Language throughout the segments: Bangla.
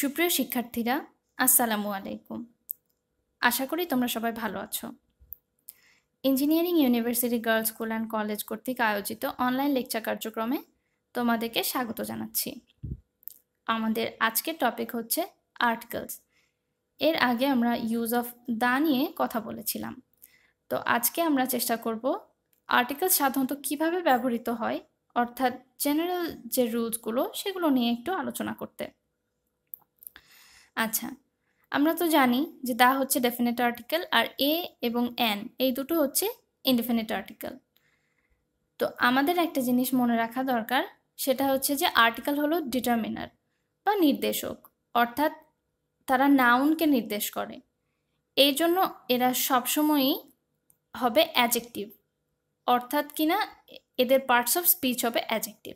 সুপ্রিয় শিক্ষার্থীরা আসসালামু আলাইকুম আশা করি তোমরা সবাই ভালো আছো engineering university girls school and college কর্তৃক আয়োজিত অনলাইন লেকচার কার্যক্রমে তোমাদেরকে স্বাগত জানাচ্ছি আমাদের আজকের টপিক হচ্ছে আর্টিকেলস এর আগে আমরা ইউজ অফ দা নিয়ে কথা বলেছিলাম তো আজকে আমরা চেষ্টা করব আর্টিকেল সাধারণত কিভাবে ব্যবহৃত হয় অর্থাৎ জেনারেল যে রুলসগুলো সেগুলো নিয়ে একটু আলোচনা করতে আচ্ছা আমরা তো জানি যে দা হচ্ছে ডেফিনেট আর্টিকেল আর এ এবং এন এই দুটো হচ্ছে ইনডেফিনেট আর্টিকেল তো আমাদের একটা জিনিস মনে রাখা দরকার সেটা হচ্ছে যে আর্টিকেল হলো ডিটারমিনার বা নির্দেশক অর্থাৎ তারা নাউনকে নির্দেশ করে এই জন্য এরা সবসময়ই হবে অ্যাজেক্টিভ অর্থাৎ কিনা এদের পার্টস অফ স্পিচ হবে অ্যাজেক্টিভ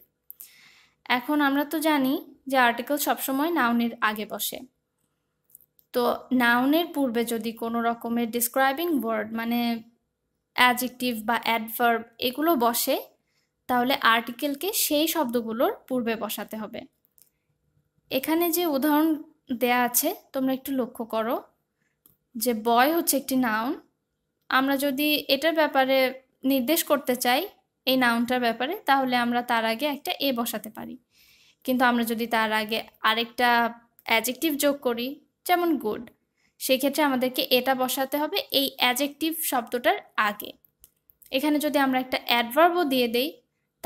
এখন আমরা তো জানি যে আর্টিকেল সবসময় নাউনের আগে বসে তো নাউনের পূর্বে যদি কোনো রকমের ডিসক্রাইবিং ওয়ার্ড মানে অ্যাজেক্টিভ বা অ্যাডভার্ব এগুলো বসে তাহলে আর্টিকেলকে সেই শব্দগুলোর পূর্বে বসাতে হবে এখানে যে উদাহরণ দেয়া আছে তোমরা একটু লক্ষ্য করো যে বয় হচ্ছে একটি নাউন আমরা যদি এটার ব্যাপারে নির্দেশ করতে চাই এই নাউনটার ব্যাপারে তাহলে আমরা তার আগে একটা এ বসাতে পারি কিন্তু আমরা যদি তার আগে আরেকটা অ্যাজেক্টিভ যোগ করি যেমন গুড সেক্ষেত্রে আমাদেরকে এটা বসাতে হবে এই অ্যাজেক্টিভ শব্দটার আগে এখানে যদি আমরা একটা অ্যাডভার্বও দিয়ে দেই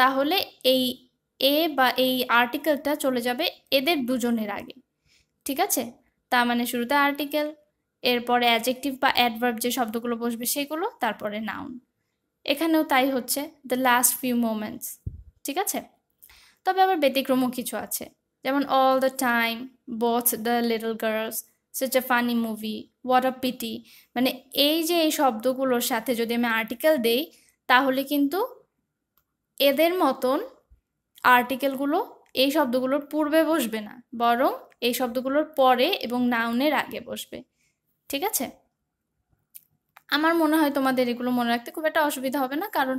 তাহলে এই এ বা এই আর্টিকেলটা চলে যাবে এদের দুজনের আগে ঠিক আছে তা মানে শুরুতে আর্টিকেল এরপরে অ্যাজেক্টিভ বা অ্যাডভার্ব যে শব্দগুলো বসবে সেগুলো তারপরে নাউন এখানেও তাই হচ্ছে দ্য লাস্ট ফিউ মোমেন্টস ঠিক আছে তবে আবার ব্যতিক্রমও কিছু আছে যেমন all the time both the little girls such a funny movie what of pity মানে এই যে এই শব্দগুলোর সাথে যদি আমি আর্টিকেল দেই তাহলে কিন্তু এদের মতন আর্টিকেলগুলো এই শব্দগুলোর পূর্বে বসবে না বরং এই শব্দগুলোর পরে এবং নাউনের আগে বসবে ঠিক আছে আমার মনে হয় তোমাদের এগুলো মনে রাখতে খুব একটা অসুবিধা হবে না কারণ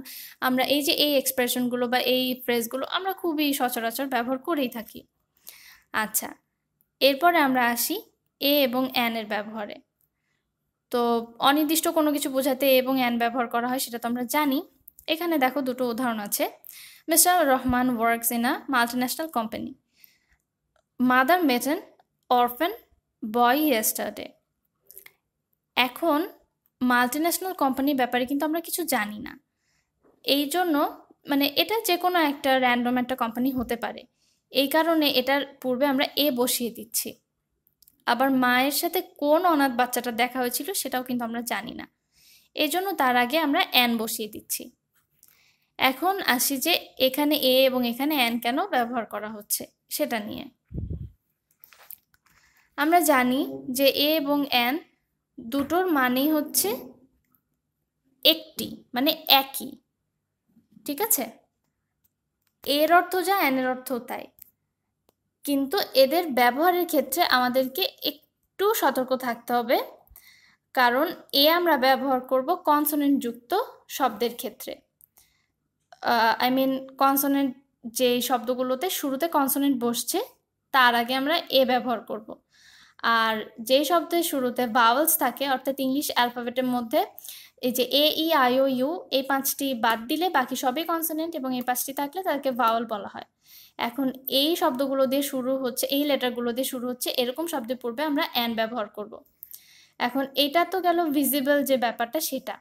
আমরা এই যে এই এক্সপ্রেশনগুলো বা এই ফ্রেজগুলো আমরা খুবই সচরাচর ব্যবহার করেই থাকি আচ্ছা এরপরে আমরা আসি এ এবং অ্যানের ব্যবহারে তো অনির্দিষ্ট কোনো কিছু বোঝাতে এ এবং অ্যান ব্যবহার করা হয় সেটা তো আমরা জানি এখানে দেখো দুটো উদাহরণ আছে mister Rahman works in a multinational company mother met an orphan boy yesterday এখন মাল্টিন্যাশনাল কোম্পানির ব্যাপারে কিন্তু আমরা কিছু জানি না এই জন্য মানে এটা যে কোনো একটা র্যান্ডম একটা কোম্পানি হতে পারে এই কারণে এটার পূর্বে আমরা এ বসিয়ে দিচ্ছি আবার মায়ের সাথে কোন অনাথ বাচ্চাটা দেখা হয়েছিল সেটাও কিন্তু আমরা জানি না এই জন্য তার আগে আমরা অ্যান বসিয়ে দিচ্ছি এখন আসি যে এখানে এ এবং এখানে অ্যান কেন ব্যবহার করা হচ্ছে সেটা নিয়ে আমরা জানি যে এ এবং অ্যান দুটোর মানেই হচ্ছে একটি মানে একই ঠিক আছে এর অর্থ যা অ্যানের অর্থ তাই কিন্তু এদের ব্যবহারের ক্ষেত্রে আমাদেরকে একটু সতর্ক থাকতে হবে কারণ এ আমরা ব্যবহার করব যুক্ত শব্দের ক্ষেত্রে আই মিন কনসোনেন্ট যে শব্দগুলোতে শুরুতে কনসোনেন্ট বসছে তার আগে আমরা এ ব্যবহার করব আর যেই শব্দের শুরুতে ভাওয়েলস থাকে অর্থাৎ ইংলিশ অ্যালফাবেটের মধ্যে এই যে এ ই আই ও ইউ এই পাঁচটি বাদ দিলে বাকি সবই কনসোনেন্ট এবং এই পাঁচটি থাকলে তাদেরকে ভাওয়াল বলা হয় এখন এই শব্দগুলো দিয়ে শুরু হচ্ছে এই লেটারগুলো দিয়ে শুরু হচ্ছে এরকম শব্দের পূর্বে আমরা অ্যান ব্যবহার করব। এখন এটা তো গেল ভিজিবল যে ব্যাপারটা সেটা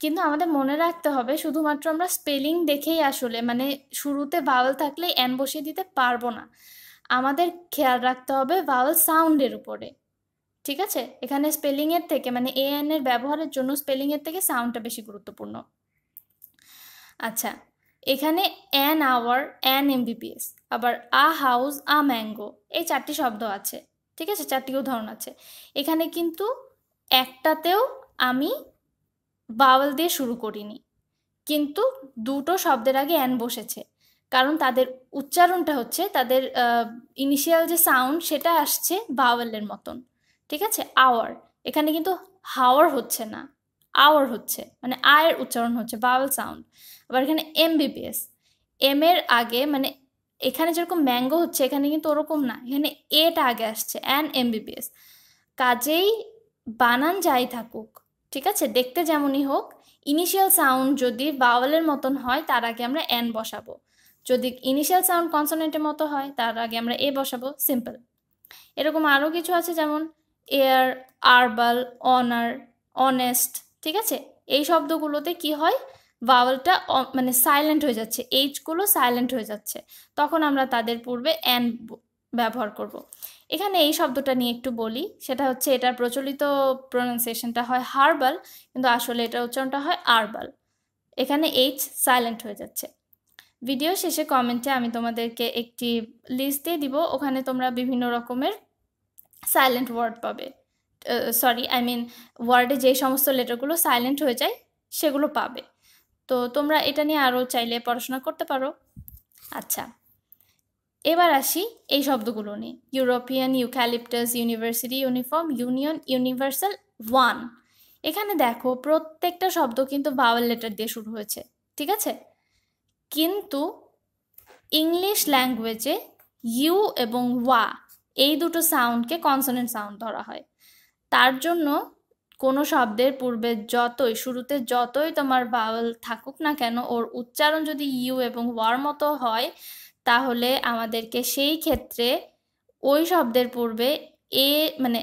কিন্তু আমাদের মনে রাখতে হবে শুধুমাত্র আমরা স্পেলিং দেখেই আসলে মানে শুরুতে ভাওয়াল থাকলে অ্যান বসিয়ে দিতে পারবো না আমাদের খেয়াল রাখতে হবে ভাওয়াল সাউন্ডের উপরে ঠিক আছে এখানে স্পেলিংয়ের থেকে মানে এ এন এর ব্যবহারের জন্য স্পেলিংয়ের থেকে সাউন্ডটা বেশি গুরুত্বপূর্ণ আচ্ছা এখানে অ্যান আওয়ার অ্যান এমবিবিএস আবার আ হাউস আ ম্যাঙ্গো এই চারটি শব্দ আছে ঠিক আছে চারটি উদাহরণ আছে এখানে কিন্তু একটাতেও আমি বাউল দিয়ে শুরু করিনি কিন্তু দুটো শব্দের আগে অ্যান বসেছে কারণ তাদের উচ্চারণটা হচ্ছে তাদের ইনিশিয়াল যে সাউন্ড সেটা আসছে বাউলের মতন ঠিক আছে আওয়ার এখানে কিন্তু হাওয়ার হচ্ছে না আওয়ার হচ্ছে মানে আয়ের উচ্চারণ হচ্ছে বাউল সাউন্ড আবার এখানে এমবিবিএস এম এর আগে মানে এখানে যেরকম ম্যাঙ্গো হচ্ছে এখানে কিন্তু ওরকম না এখানে এটা আগে আসছে অ্যান এমবিবিএস কাজেই বানান যাই থাকুক ঠিক আছে দেখতে যেমনই হোক ইনিশিয়াল সাউন্ড যদি বাওয়ালের মতন হয় তার আগে আমরা অ্যান বসাবো যদি ইনিশিয়াল সাউন্ড কনসোনেন্টের মতো হয় তার আগে আমরা এ বসাবো সিম্পল এরকম আরও কিছু আছে যেমন এয়ার আরবাল অনার অনেস্ট ঠিক আছে এই শব্দগুলোতে কি হয় ভাওয়ালটা মানে সাইলেন্ট হয়ে যাচ্ছে এইচগুলো সাইলেন্ট হয়ে যাচ্ছে তখন আমরা তাদের পূর্বে অ্যান ব্যবহার করব। এখানে এই শব্দটা নিয়ে একটু বলি সেটা হচ্ছে এটার প্রচলিত প্রোনাউন্সিয়েশনটা হয় হার্বাল কিন্তু আসলে এটার উচ্চারণটা হয় আরবাল এখানে এইচ সাইলেন্ট হয়ে যাচ্ছে ভিডিও শেষে কমেন্টে আমি তোমাদেরকে একটি লিস্ট দিয়ে দিব ওখানে তোমরা বিভিন্ন রকমের সাইলেন্ট ওয়ার্ড পাবে সরি আই মিন ওয়ার্ডে যেই সমস্ত লেটারগুলো সাইলেন্ট হয়ে যায় সেগুলো পাবে তো তোমরা এটা নিয়ে আরও চাইলে পড়াশোনা করতে পারো আচ্ছা এবার আসি এই শব্দগুলো নিয়ে European eucalyptus university uniform union universal one এখানে দেখো প্রত্যেকটা শব্দ কিন্তু ভাওয়াল লেটার দিয়ে শুরু হয়েছে ঠিক আছে কিন্তু ইংলিশ ল্যাঙ্গুয়েজে ইউ এবং ওয়া এই দুটো সাউন্ডকে কনসোনেন্ট সাউন্ড ধরা হয় তার জন্য কোনো শব্দের পূর্বে যতই শুরুতে যতই তোমার ভাওয়েল থাকুক না কেন ওর উচ্চারণ যদি ইউ এবং ওয়ার মতো হয় তাহলে আমাদেরকে সেই ক্ষেত্রে ওই শব্দের পূর্বে এ মানে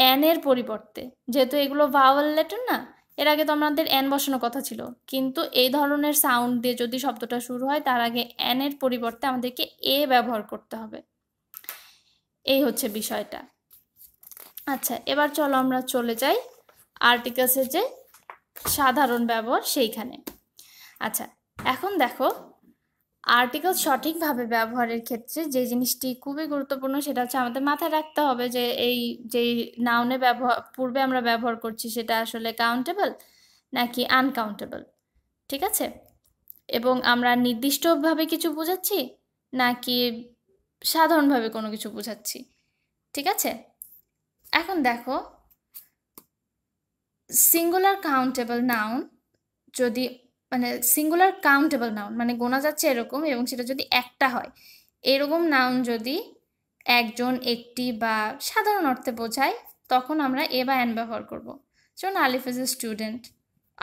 অ্যানের পরিবর্তে যেহেতু এগুলো ভাওয়াল লেটার না এর আগে তো আমাদের অ্যান বসানোর কথা ছিল কিন্তু এই ধরনের সাউন্ড দিয়ে যদি শব্দটা শুরু হয় তার আগে অ্যানের পরিবর্তে আমাদেরকে এ ব্যবহার করতে হবে এই হচ্ছে বিষয়টা আচ্ছা এবার চলো আমরা চলে যাই আর্টিকেলসের যে সাধারণ ব্যবহার সেইখানে আচ্ছা এখন দেখো আর্টিকেল সঠিকভাবে ব্যবহারের ক্ষেত্রে যে জিনিসটি খুবই গুরুত্বপূর্ণ সেটা হচ্ছে আমাদের মাথায় রাখতে হবে যে এই যে নাউনে ব্যবহার পূর্বে আমরা ব্যবহার করছি সেটা আসলে কাউন্টেবল নাকি আনকাউন্টেবল ঠিক আছে এবং আমরা নির্দিষ্টভাবে কিছু বোঝাচ্ছি নাকি সাধারণভাবে কোনো কিছু বোঝাচ্ছি ঠিক আছে এখন দেখো সিঙ্গুলার কাউন্টেবল নাউন যদি মানে সিঙ্গুলার কাউন্টেবল নাউন মানে গোনা যাচ্ছে এরকম এবং সেটা যদি একটা হয় এরকম নাউন যদি একজন একটি বা সাধারণ অর্থে বোঝায় তখন আমরা এ বা অ্যান ব্যবহার করব যেমন Alif is a student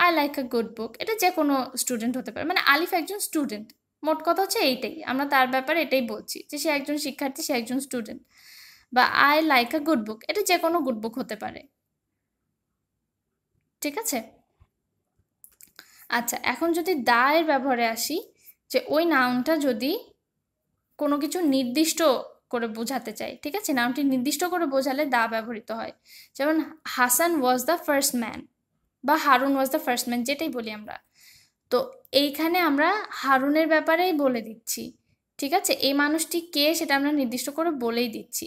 I like a good book এটা যে কোনো স্টুডেন্ট হতে পারে মানে আলিফ একজন স্টুডেন্ট মোট কথা হচ্ছে এইটাই আমরা তার ব্যাপারে এটাই বলছি যে সে একজন শিক্ষার্থী সে একজন স্টুডেন্ট বা I like a good book এটা যে কোনো গুড বুক হতে পারে ঠিক আছে আচ্ছা এখন যদি দায়ের ব্যবহারে আসি যে ওই নাউনটা যদি কোনো কিছু নির্দিষ্ট করে বোঝাতে চাই ঠিক আছে নামটি নির্দিষ্ট করে বোঝালে দা ব্যবহৃত হয় যেমন Hasan was the first man বা Harun was the first man যেটাই বলি আমরা তো এইখানে আমরা হারুনের ব্যাপারেই বলে দিচ্ছি ঠিক আছে এই মানুষটি কে সেটা আমরা নির্দিষ্ট করে বলেই দিচ্ছি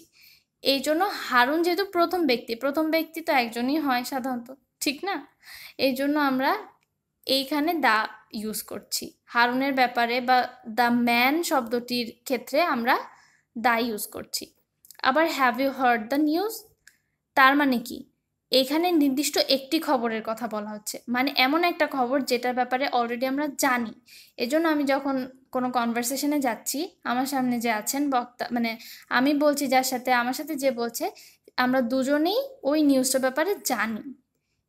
এই জন্য হারুন যেহেতু প্রথম ব্যক্তি প্রথম ব্যক্তি তো একজনই হয় সাধারণত ঠিক না এই জন্য আমরা এইখানে দা ইউজ করছি হারুনের ব্যাপারে বা দ্য ম্যান শব্দটির ক্ষেত্রে আমরা দা ইউজ করছি আবার have you heard the news তার মানে কি এখানে নির্দিষ্ট একটি খবরের কথা বলা হচ্ছে মানে এমন একটা খবর যেটার ব্যাপারে অলরেডি আমরা জানি এজন্য আমি যখন কোনো কনভারসেশনে যাচ্ছি আমার সামনে যে আছেন বক্তা মানে আমি বলছি যার সাথে আমার সাথে যে বলছে আমরা দুজনেই ওই নিউজটার ব্যাপারে জানি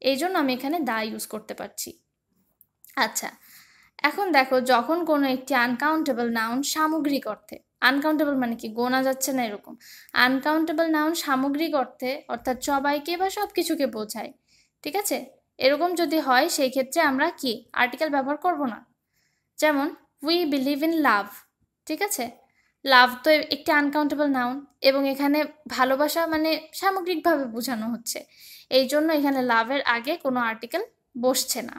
এই জন্য আমি এখানে দা ইউজ করতে পারছি আচ্ছা এখন দেখো যখন কোনো একটি আনকাউন্টেবল নাউন সামগ্রিক অর্থে আনকাউন্টেবল মানে কি গোনা যাচ্ছে না এরকম আনকাউন্টেবল নাউন সামগ্রিক অর্থে অর্থাৎ সবাইকে বা সব কিছুকে বোঝায় ঠিক আছে এরকম যদি হয় সেই ক্ষেত্রে আমরা কি আর্টিকেল ব্যবহার করব না যেমন উই বিলিভ ইন লাভ ঠিক আছে লাভ তো একটি আনকাউন্টেবল নাউন এবং এখানে ভালোবাসা মানে সামগ্রিকভাবে বোঝানো হচ্ছে এই জন্য এখানে লাভের আগে কোনো আর্টিকেল বসছে না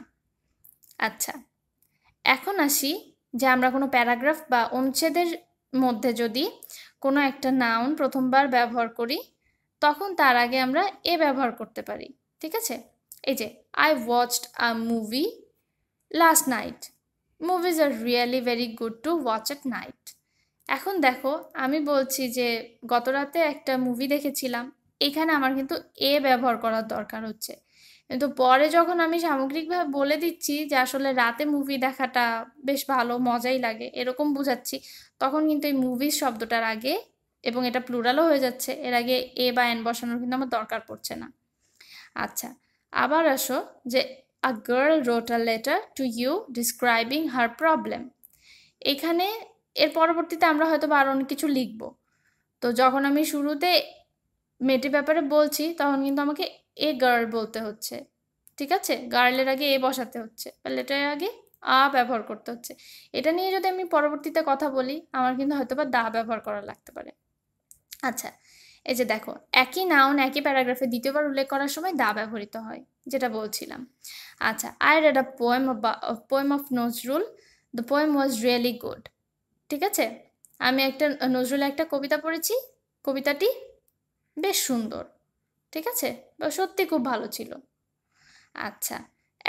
আচ্ছা এখন আসি যে আমরা কোনো প্যারাগ্রাফ বা অনুচ্ছেদের মধ্যে যদি কোনো একটা নাউন প্রথমবার ব্যবহার করি তখন তার আগে আমরা এ ব্যবহার করতে পারি ঠিক আছে এই যে I watched a movie last night movies are really very good to watch at night এখন দেখো আমি বলছি যে গত রাতে একটা মুভি দেখেছিলাম এখানে আমার কিন্তু এ ব্যবহার করার দরকার হচ্ছে কিন্তু পরে যখন আমি সামগ্রিকভাবে বলে দিচ্ছি যে আসলে রাতে মুভি দেখাটা বেশ ভালো মজাই লাগে এরকম বুঝাচ্ছি তখন কিন্তু এই মুভিজ শব্দটার আগে এবং এটা প্লুরালও হয়ে যাচ্ছে এর আগে এ বা এন বসানোর কিন্তু আমার দরকার পড়ছে না আচ্ছা আবার আসো যে a girl wrote a letter to you describing her problem এখানে এর পরবর্তীতে আমরা হয়তো বা আরও অনেক কিছু লিখব তো যখন আমি শুরুতে মেয়েটির ব্যাপারে বলছি তখন কিন্তু আমাকে এ গার্ল বলতে হচ্ছে ঠিক আছে গার্লের আগে এ বসাতে হচ্ছে লেটার আগে আ ব্যবহার করতে হচ্ছে এটা নিয়ে যদি আমি পরবর্তীতে কথা বলি আমার কিন্তু হয়তো বা দা ব্যবহার করা লাগতে পারে আচ্ছা এই যে দেখো একই নাউন একই প্যারাগ্রাফে দ্বিতীয়বার উল্লেখ করার সময় দা ব্যবহৃত হয় যেটা বলছিলাম আচ্ছা I read a poem poem of Nazrul the poem was really good ঠিক আছে আমি একটা নজরুল একটা কবিতা পড়েছি কবিতাটি বেশ সুন্দর ঠিক আছে বা সত্যি খুব ভালো ছিল আচ্ছা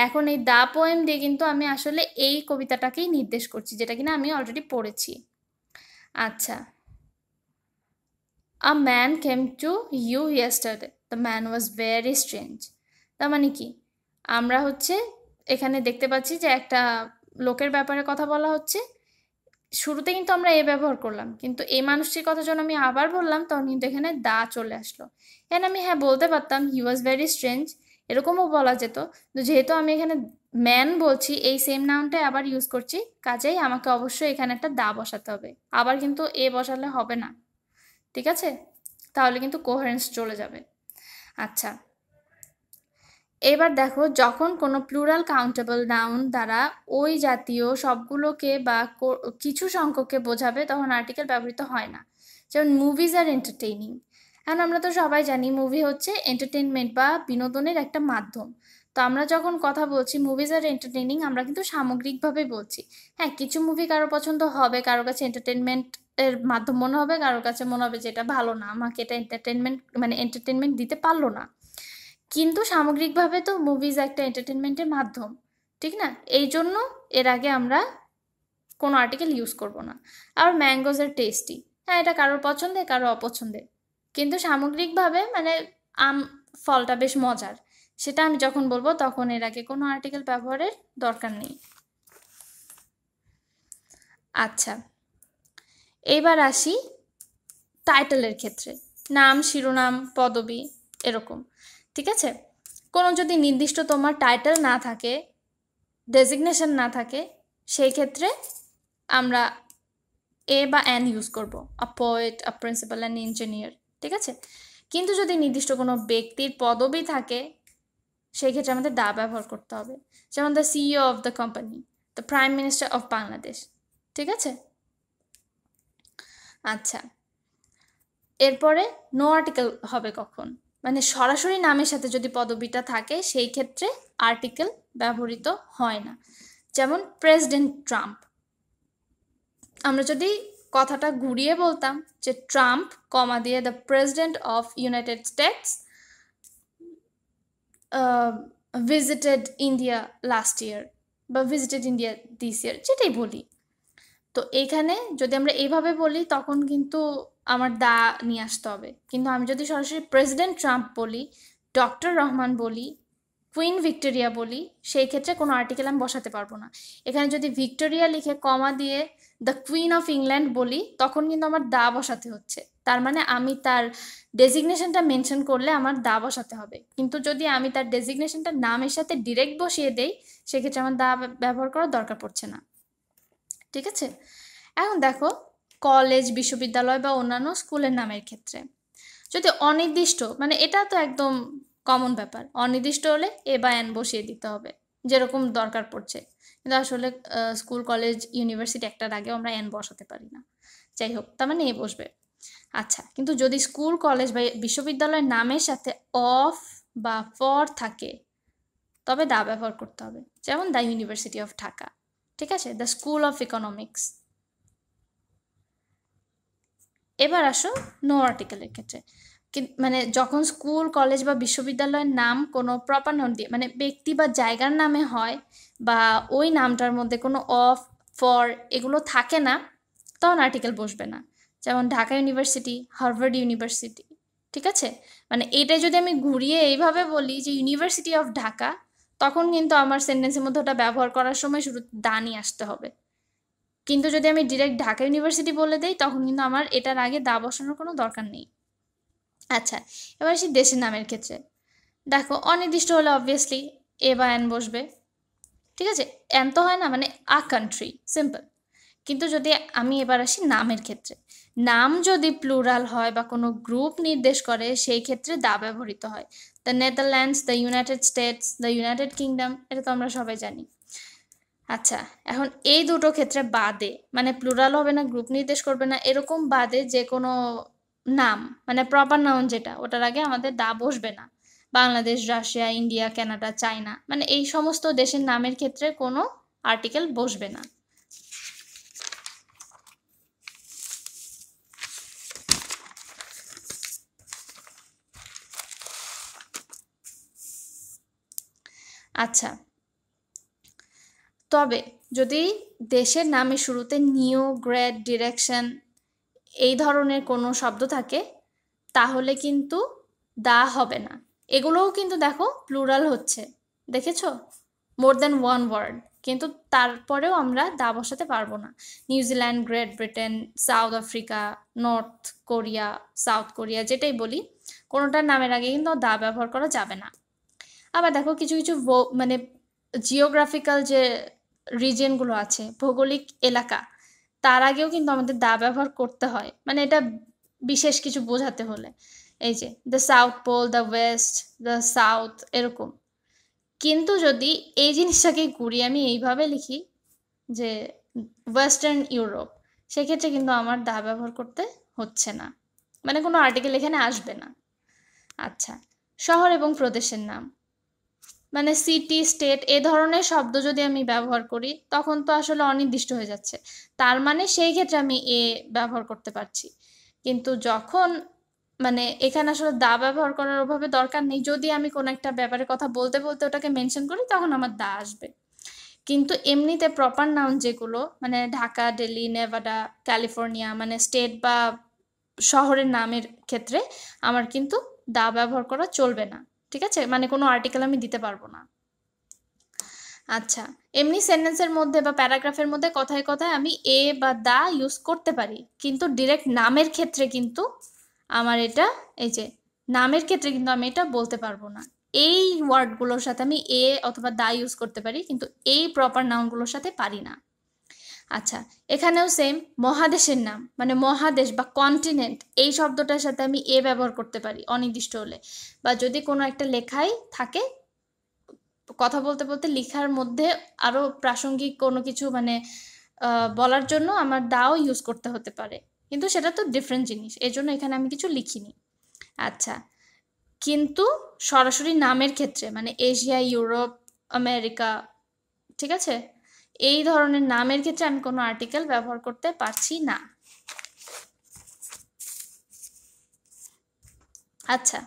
এখন এই দা পোয়েম দিয়ে কিন্তু আমি আসলে এই কবিতাটাকেই নির্দেশ করছি যেটা কিনা আমি অলরেডি পড়েছি আচ্ছা a man came to you yesterday the man was very strange তার মানে কি আমরা হচ্ছে এখানে দেখতে পাচ্ছি যে একটা লোকের ব্যাপারে কথা বলা হচ্ছে শুরুতে কিন্তু আমরা এ ব্যবহার করলাম কিন্তু এই মানুষটির কথা যখন আমি আবার বললাম তখন কিন্তু এখানে দা চলে আসলো এখানে আমি হ্যাঁ বলতে পারতাম হি ওয়াজ ভেরি স্ট্রেঞ্জ এরকমও বলা যেত যেহেতু আমি এখানে ম্যান বলছি এই সেম নাউনটা আবার ইউজ করছি কাজেই আমাকে অবশ্যই এখানে একটা দা বসাতে হবে আবার কিন্তু এ বসালে হবে না ঠিক আছে তাহলে কিন্তু কোহারেন্স চলে যাবে আচ্ছা এবার দেখো যখন কোনো প্লুরাল কাউন্টেবল নাউন দ্বারা ওই জাতীয় সবগুলোকে বা কিছু সংখ্যককে বোঝাবে তখন আর্টিকেল ব্যবহৃত হয় না যেমন মুভিজ আর এন্টারটেইনিং এখন আমরা তো সবাই জানি মুভি হচ্ছে এন্টারটেনমেন্ট বা বিনোদনের একটা মাধ্যম তো আমরা যখন কথা বলছি মুভিজ আর এন্টারটেনিং আমরা কিন্তু সামগ্রিকভাবে বলছি হ্যাঁ কিছু মুভি কারো পছন্দ হবে কারো কাছে এন্টারটেনমেন্ট এর মাধ্যম মনে হবে কারোর কাছে মনে হবে যে এটা ভালো না আমাকে এটা এন্টারটেনমেন্ট মানে এন্টারটেনমেন্ট দিতে পারলো না কিন্তু সামগ্রিকভাবে তো মুভিজ একটা এন্টারটেনমেন্টের মাধ্যম ঠিক না এই জন্য এর আগে আমরা কোনো আর্টিকেল ইউজ করব না আর ম্যাঙ্গোজের টেস্টি হ্যাঁ এটা কারোর পছন্দে কারো অপছন্দে কিন্তু সামগ্রিকভাবে মানে আম ফলটা বেশ মজার সেটা আমি যখন বলবো তখন এর আগে কোনো আর্টিকেল ব্যবহারের দরকার নেই আচ্ছা এবার আসি টাইটেলের ক্ষেত্রে নাম শিরোনাম পদবি এরকম ঠিক আছে কোনো যদি নির্দিষ্ট তোমার টাইটেল না থাকে ডেজিগনেশন না থাকে সেই ক্ষেত্রে আমরা এ বা অ্যান ইউজ করব a poet a principal and engineer ঠিক আছে কিন্তু যদি নির্দিষ্ট কোনো ব্যক্তির পদবি থাকে সেই ক্ষেত্রে আমাদের দা ব্যবহার করতে হবে যেমন the CEO of the company the prime minister of Bangladesh ঠিক আছে আচ্ছা এরপরে নো আর্টিকেল হবে কখন মানে সরাসরি নামের সাথে যদি পদবিটা থাকে সেই ক্ষেত্রে আর্টিকেল ব্যবহৃত হয় না যেমন প্রেসিডেন্ট ট্রাম্প আমরা যদি কথাটা ঘুরিয়ে বলতাম যে ট্রাম্প কমা দিয়ে the president of United States visited India last year বা ভিজিটেড ইন্ডিয়া দিস ইয়ার যেটাই বলি তো এইখানে যদি আমরা এইভাবে বলি তখন কিন্তু আমার দা নিয়ে আসতে হবে কিন্তু আমি যদি সরাসরি প্রেসিডেন্ট ট্রাম্প বলি ডক্টর রহমান বলি কুইন ভিক্টোরিয়া বলি সেই ক্ষেত্রে কোনো আর্টিকেল আমি বসাতে পারবো না এখানে যদি ভিক্টোরিয়া লিখে কমা দিয়ে দ্য কুইন অফ ইংল্যান্ড বলি তখন কিন্তু আমার দা বসাতে হচ্ছে তার মানে আমি তার ডেজিগনেশনটা মেনশন করলে আমার দা বসাতে হবে কিন্তু যদি আমি তার ডেজিগনেশনটা নামের সাথে ডিরেক্ট বসিয়ে দেই সেক্ষেত্রে আমার দা ব্যবহার করার দরকার পড়ছে না ঠিক আছে এখন দেখো কলেজ বিশ্ববিদ্যালয় বা অন্যান্য স্কুলের নামের ক্ষেত্রে যদি অনির্দিষ্ট মানে এটা তো একদম কমন ব্যাপার অনির্দিষ্ট হলে এ বা এন বসিয়ে দিতে হবে যেরকম দরকার পড়ছে কিন্তু আসলে স্কুল কলেজ ইউনিভার্সিটি একটার আগেও আমরা এন বসাতে পারি না যাই হোক তার মানে এ বসবে আচ্ছা কিন্তু যদি স্কুল কলেজ বা বিশ্ববিদ্যালয়ের নামের সাথে অফ বা ফর থাকে তবে দা ব্যবহার করতে হবে যেমন দ্য ইউনিভার্সিটি অফ ঢাকা ঠিক আছে দ্য স্কুল অফ ইকোনমিক্স এবার আসো নো আর্টিকেলের ক্ষেত্রে মানে যখন স্কুল কলেজ বা বিশ্ববিদ্যালয়ের নাম কোনো প্রপার নাম দিয়ে মানে ব্যক্তি বা জায়গার নামে হয় বা ওই নামটার মধ্যে কোনো অফ ফর এগুলো থাকে না তখন আর্টিকেল বসবে না যেমন ঢাকা ইউনিভার্সিটি হার্ভার্ড ইউনিভার্সিটি ঠিক আছে মানে এটা যদি আমি ঘুরিয়ে এইভাবে বলি যে ইউনিভার্সিটি অফ ঢাকা তখন কিন্তু আমার সেন্টেন্সের মধ্যে ওটা ব্যবহার করার সময় শুরু দানি আসতে হবে কিন্তু যদি আমি ডিরেক্ট ঢাকা ইউনিভার্সিটি বলে দেই তখন কিন্তু আমার এটার আগে দা বসানোর কোনো দরকার নেই আচ্ছা এবার আসি দেশের নামের ক্ষেত্রে দেখো অনির্দিষ্ট হলে অবভিয়াসলি এ বা অ্যান বসবে ঠিক আছে অ্যান তো হয় না মানে আ কান্ট্রি সিম্পল কিন্তু যদি আমি এবার আসি নামের ক্ষেত্রে নাম যদি প্লুরাল হয় বা কোনো গ্রুপ নির্দেশ করে সেই ক্ষেত্রে দা ব্যবহৃত হয় the Netherlands the United States the United Kingdom এটা তো আমরা সবাই জানি আচ্ছা এখন এই দুটো ক্ষেত্রে বাদে মানে প্লুরাল হবে না গ্রুপ নির্দেশ করবে না এরকম বাদে যে কোনো নাম মানে প্রপার নাউন যেটা ওটার আগে আমাদের দা বসবে না Bangladesh Russia India Canada China মানে এই সমস্ত দেশের নামের ক্ষেত্রে কোনো আর্টিকেল বসবে না আচ্ছা তবে যদি দেশের নামে শুরুতে নিউ গ্রেড ডিরেকশন এই ধরনের কোনো শব্দ থাকে তাহলে কিন্তু দা হবে না এগুলোও কিন্তু দেখো প্লুরাল হচ্ছে দেখেছো মোর দেন ওয়ান ওয়ার্ড কিন্তু তারপরেও আমরা দা বসাতে পারবো না New Zealand Great Britain South Africa North Korea South Korea যেটাই বলি কোনোটার নামের আগে কিন্তু দা ব্যবহার করা যাবে না আবার দেখো কিছু কিছু মানে জিওগ্রাফিক্যাল যে রিজিয়নগুলো আছে ভৌগোলিক এলাকা তার আগেও কিন্তু আমাদের দা ব্যবহার করতে হয় মানে এটা বিশেষ কিছু বোঝাতে হলে এই যে the South Pole the west the south এরকম কিন্তু যদি এই জিনিসটাকে ঘুরিয়ে আমি এইভাবে লিখি যে ওয়েস্টার্ন ইউরোপ সেক্ষেত্রে কিন্তু আমার দা ব্যবহার করতে হচ্ছে না মানে কোনো আর্টিকেল এখানে আসবে না আচ্ছা শহর এবং প্রদেশের নাম মানে সিটি স্টেট এ ধরনের শব্দ যদি আমি ব্যবহার করি তখন তো আসলে অনির্দিষ্ট হয়ে যাচ্ছে তার মানে সেই ক্ষেত্রে আমি এ ব্যবহার করতে পারছি কিন্তু যখন মানে এখানে আসলে দা ব্যবহার করার ওভাবে দরকার নেই যদি আমি কোনো একটা ব্যাপারে কথা বলতে বলতে ওটাকে মেনশন করি তখন আমার দা আসবে কিন্তু এমনিতে প্রপার নাউন যেগুলো মানে ঢাকা দিল্লি নেভাডা ক্যালিফোর্নিয়া মানে স্টেট বা শহরের নামের ক্ষেত্রে আমার কিন্তু দা ব্যবহার করা চলবে না ঠিক আছে মানে কোনো আর্টিকেল আমি দিতে পারবো না আচ্ছা এমনি সেন্টেন্সের মধ্যে বা প্যারাগ্রাফের মধ্যে কথায় কথায় আমি এ বা দা ইউজ করতে পারি কিন্তু ডিরেক্ট নামের ক্ষেত্রে কিন্তু আমার এটা এই যে নামের ক্ষেত্রে কিন্তু আমি এটা বলতে পারবো না এই ওয়ার্ডগুলোর সাথে আমি এ অথবা দা ইউজ করতে পারি কিন্তু এই প্রপার নাউনগুলোর সাথে পারি না আচ্ছা এখানেও সেম মহাদেশের নাম মানে মহাদেশ বা কন্টিনেন্ট এই শব্দটার সাথে আমি এ ব্যবহার করতে পারি অনির্দিষ্ট হলে বা যদি কোনো একটা লেখাই থাকে কথা বলতে বলতে লেখার মধ্যে আরও প্রাসঙ্গিক কোনো কিছু মানে বলার জন্য আমার দাও ইউজ করতে হতে পারে কিন্তু সেটা তো ডিফারেন্ট জিনিস এই জন্য এখানে আমি কিছু লিখিনি আচ্ছা কিন্তু সরাসরি নামের ক্ষেত্রে মানে এশিয়া ইউরোপ আমেরিকা ঠিক আছে এই ধরনের নামের ক্ষেত্রে আমি কোনো আর্টিকেল ব্যবহার করতে পারছি না আচ্ছা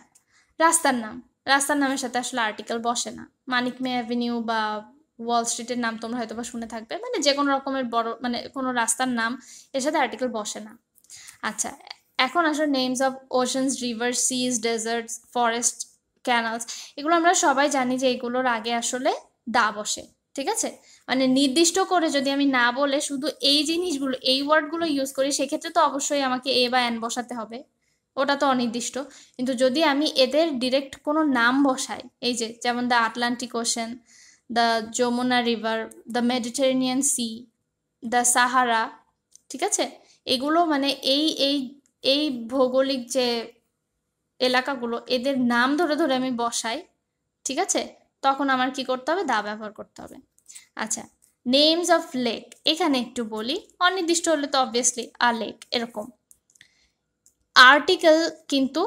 রাস্তার নাম রাস্তার নামের সাথে আসলে আর্টিকেল বসে না মানিক মে অ্যাভিনিউ বা ওয়াল স্ট্রিটের নাম তোমরা হয়তো বা শুনে থাকবে মানে যে কোনো রকমের বড় মানে কোনো রাস্তার নাম এর সাথে আর্টিকেল বসে না আচ্ছা এখন আসলে names of oceans river seas deserts forest canals এগুলো আমরা সবাই জানি যে এগুলোর আগে আসলে দা বসে ঠিক আছে মানে নির্দিষ্ট করে যদি আমি না বলে শুধু এই জিনিসগুলো এই ওয়ার্ডগুলো ইউজ করি সেক্ষেত্রে তো অবশ্যই আমাকে এ বা অ্যান বসাতে হবে ওটা তো অনির্দিষ্ট কিন্তু যদি আমি এদের ডিরেক্ট কোনো নাম বসাই এই যে যেমন the Atlantic ocean the Jamuna river the Mediterranean sea the Sahara ঠিক আছে এগুলো মানে এই এই এই ভৌগোলিক যে এলাকাগুলো এদের নাম ধরে ধরে আমি বসাই ঠিক আছে তখন আমার কি করতে হবে দা ব্যবহার করতে হবে আচ্ছা নেমস অফ লেক এখানে একটু বলি অনির্দিষ্ট হলে তো অবভিয়াসলি আ লেক এরকম আর্টিকেল কিন্তু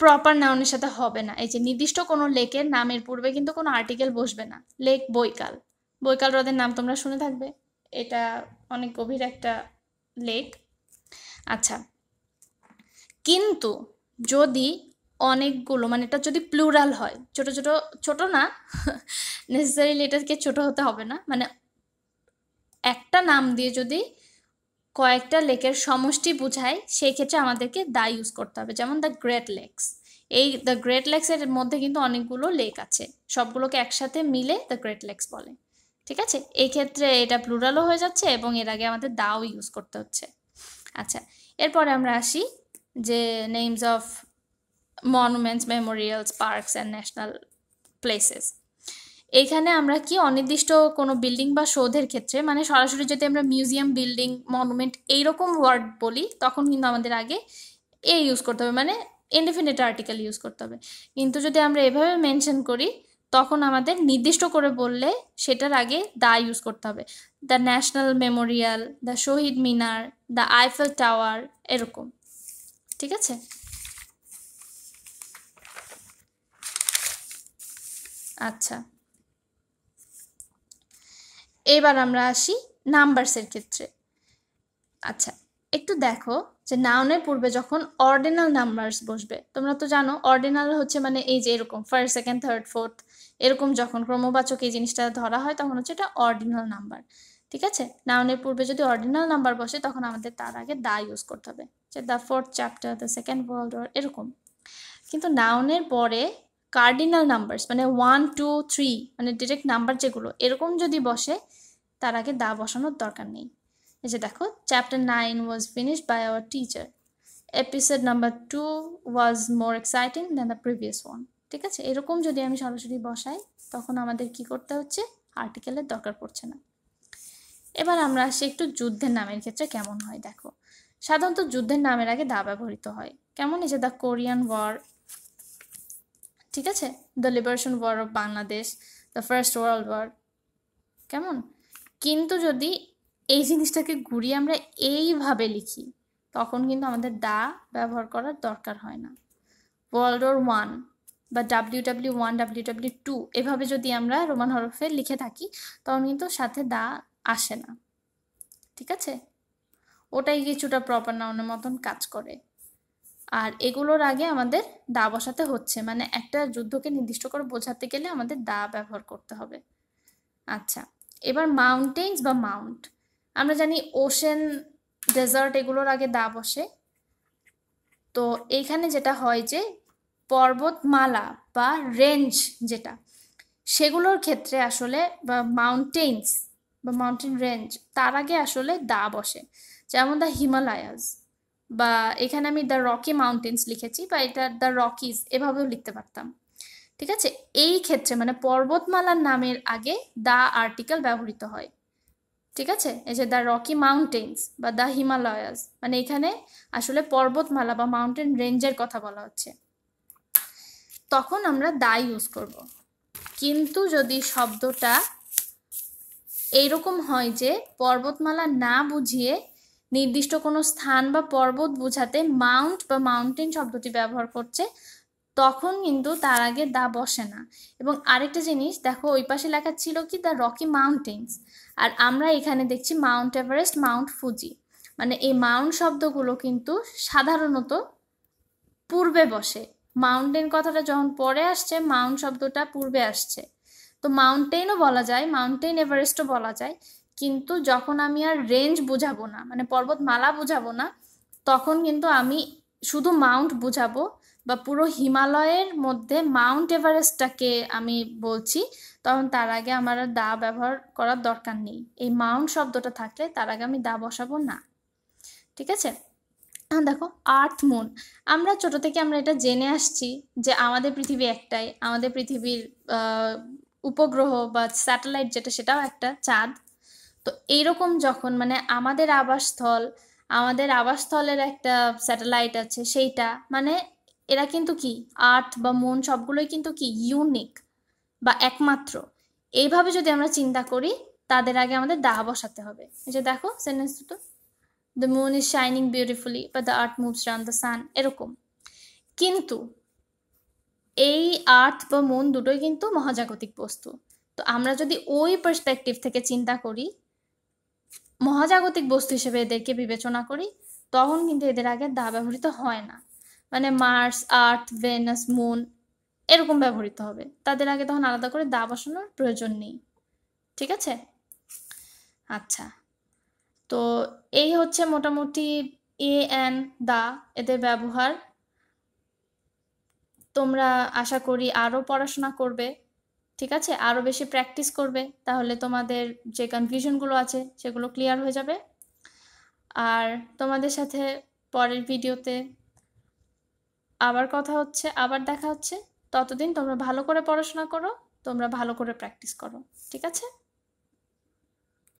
প্রপার নাউনের সাথে হবে না এই যে নির্দিষ্ট কোনো লেকের নামের পূর্বে কিন্তু কোনো আর্টিকেল বসবে না লেক বৈকাল বৈকাল হ্রদের নাম তোমরা শুনে থাকবে এটা অনেক গভীর একটা লেক আচ্ছা কিন্তু যদি অনেকগুলো মানে এটা যদি প্লুরাল হয় ছোট ছোট ছোট না নেসেসারিলি এটাকে ছোট হতে হবে না মানে একটা নাম দিয়ে যদি কয়েকটা লেকের সমষ্টি বোঝায় সেই ক্ষেত্রে আমাদেরকে দা ইউজ করতে হবে যেমন দ্য গ্রেট লেকস এই দ্য গ্রেট লেকসের মধ্যে কিন্তু অনেকগুলো লেক আছে সবগুলোকে একসাথে মিলে দ্য গ্রেট লেকস বলে ঠিক আছে এই ক্ষেত্রে এটা প্লুরালও হয়ে যাচ্ছে এবং এর আগে আমাদের দাও ইউজ করতে হচ্ছে আচ্ছা এরপরে আমরা আসি যে names of monuments memorials parks and national places এখানে আমরা কি অনির্দিষ্ট কোনো বিল্ডিং বা সৌধের ক্ষেত্রে মানে সরাসরি যদি আমরা মিউজিয়াম বিল্ডিং মনুমেন্ট এইরকম ওয়ার্ড বলি তখন কিন্তু আমাদের আগে এ ইউজ করতে হবে মানে ইনডিফিনিট আর্টিকেল ইউজ করতে হবে কিন্তু যদি আমরা এভাবে মেনশন করি তখন আমাদের নির্দিষ্ট করে বললে সেটার আগে দা ইউজ করতে হবে the national memorial the Shaheed Minar the Eiffel tower এরকম ঠিক আছে আচ্ছা এবার আমরা আসি নাম্বারসের ক্ষেত্রে আচ্ছা একটু দেখো যে নাউনের পূর্বে যখন অর্ডিনাল নাম্বারস বসবে তোমরা তো জানো অর্ডিনাল হচ্ছে মানে এই যে এরকম ফার্স্ট সেকেন্ড থার্ড ফোর্থ এরকম যখন ক্রমবাচক এই জিনিসটা ধরা হয় তখন হচ্ছে এটা অর্ডিনাল নাম্বার ঠিক আছে নাউনের পূর্বে যদি অর্ডিনাল নাম্বার বসে তখন আমাদের তার আগে দা ইউজ করতে হবে যে the fourth chapter the second world war এরকম কিন্তু নাউনের পরে কার্ডিনাল নাম্বারস মানে ওয়ান টু থ্রি মানে ডিরেক্ট নাম্বার যেগুলো এরকম যদি বসে তার আগে দা বসানোর দরকার নেই এই যে দেখো chapter nine was finished by our teacher episode number two was more exciting than the previous one ঠিক আছে এরকম যদি আমি সরাসরি বসাই তখন আমাদের কি করতে হচ্ছে আর্টিকেলের দরকার পড়ছে না এবার আমরা আসি একটু যুদ্ধের নামের ক্ষেত্রে কেমন হয় দেখো সাধারণত যুদ্ধের নামের আগে দা ব্যবহৃত হয় কেমন এই যে দ্য কোরিয়ান ওয়ার ঠিক আছে the liberation war of Bangladesh the first world war কেমন কিন্তু যদি এই জিনিসটাকে ঘুরিয়ে আমরা এইভাবে লিখি তখন কিন্তু আমাদের দা ব্যবহার করার দরকার হয় না ওয়ার্ল্ড ওয়ার ওয়ান বা W W one W W two এভাবে যদি আমরা রোমান হরফে লিখে থাকি তখন কিন্তু সাথে দা আসে না ঠিক আছে ওটাই কিছুটা প্রপার নাউনের মতন কাজ করে আর এগুলোর আগে আমাদের দা বসাতে হচ্ছে মানে একটা যুদ্ধকে নির্দিষ্ট করে বোঝাতে গেলে আমাদের দা ব্যবহার করতে হবে আচ্ছা এবার মাউন্টেন্স বা মাউন্ট আমরা জানি ওশেন ডেজার্ট এগুলোর আগে দা বসে তো এইখানে যেটা হয় যে পর্বতমালা বা রেঞ্জ যেটা সেগুলোর ক্ষেত্রে আসলে বা মাউন্টেন্স বা মাউন্টেন রেঞ্জ তার আগে আসলে দা বসে যেমন দ্য হিমালয়াস বা এখানে আমি দ্য রকি মাউন্টেন্স লিখেছি বা এটা দ্য রকিজ এভাবেও লিখতে পারতাম ঠিক আছে এই ক্ষেত্রে মানে পর্বতমালার নামের আগে দ্য আর্টিকেল ব্যবহৃত হয় ঠিক আছে এই যে দ্য রকি মাউন্টেন্স বা দ্য হিমালয়াস মানে এখানে আসলে পর্বতমালা বা মাউন্টেন রেঞ্জের কথা বলা হচ্ছে তখন আমরা দা ইউজ করব। কিন্তু যদি শব্দটা এইরকম হয় যে পর্বতমালা না বুঝিয়ে নির্দিষ্ট কোনো স্থান বা পর্বত বোঝাতে মাউন্ট বা মাউন্টেন শব্দটি ব্যবহার করছে তখন কিন্তু তার আগে দা বসে না এবং আরেকটা জিনিস দেখো ওই পাশে লেখা ছিল কি দ্য রকি মাউন্টেন্স আর আমরা এখানে দেখছি মাউন্ট এভারেস্ট মাউন্ট ফুজি মানে এই মাউন্ট শব্দগুলো কিন্তু সাধারণত পূর্বে বসে মাউন্টেন কথাটা যখন পরে আসছে মাউন্ট শব্দটা পূর্বে আসছে তো মাউন্টেনও বলা যায় মাউন্টেন এভারেস্টও বলা যায় কিন্তু যখন আমি আর রেঞ্জ বোঝাবো না মানে পর্বতমালা বোঝাবো না তখন কিন্তু আমি শুধু মাউন্ট বোঝাবো বা পুরো হিমালয়ের মধ্যে মাউন্ট এভারেস্টটাকে আমি বলছি তখন তার আগে আমার আর দা ব্যবহার করার দরকার নেই এই মাউন্ট শব্দটা থাকলে তার আগে আমি দা বসাবো না ঠিক আছে দেখো আর্থ মুন আমরা ছোট থেকে আমরা এটা জেনে আসছি যে আমাদের পৃথিবী একটাই আমাদের পৃথিবীর উপগ্রহ বা স্যাটেলাইট যেটা সেটাও একটা চাঁদ তো এইরকম যখন মানে আমাদের আবাসস্থল আমাদের আবাসস্থলের একটা স্যাটেলাইট আছে সেইটা মানে এরা কিন্তু কি আর্থ বা মন সবগুলোই কিন্তু কি ইউনিক বা একমাত্র এইভাবে যদি আমরা চিন্তা করি তাদের আগে আমাদের দাহ বসাতে হবে যে দেখো সেন্টেন্স দুটো the moon is shining beautifully বা the earth moves round the sun এরকম কিন্তু এই আর্থ বা মন দুটোই কিন্তু মহাজাগতিক বস্তু তো আমরা যদি ওই পার্সপেক্টিভ থেকে চিন্তা করি মহাজাগতিক বস্তু হিসেবে এদেরকে বিবেচনা করি তখন কিন্তু এদের আগে দা ব্যবহৃত হয় না মানে মার্স আর্থ ভেনাস মুন এরকম ব্যবহৃত হবে তাদের আগে তখন আলাদা করে দা বসানোর প্রয়োজন নেই ঠিক আছে আচ্ছা তো এই হচ্ছে মোটামুটি এ অ্যান দা এদের ব্যবহার তোমরা আশা করি আরও পড়াশোনা করবে ঠিক আছে আরও বেশি প্র্যাকটিস করবে তাহলে তোমাদের যে কনফিউশনগুলো আছে সেগুলো ক্লিয়ার হয়ে যাবে আর তোমাদের সাথে পরের ভিডিওতে আবার কথা হচ্ছে আবার দেখা হচ্ছে ততদিন তোমরা ভালো করে পড়াশোনা করো তোমরা ভালো করে প্র্যাকটিস করো ঠিক আছে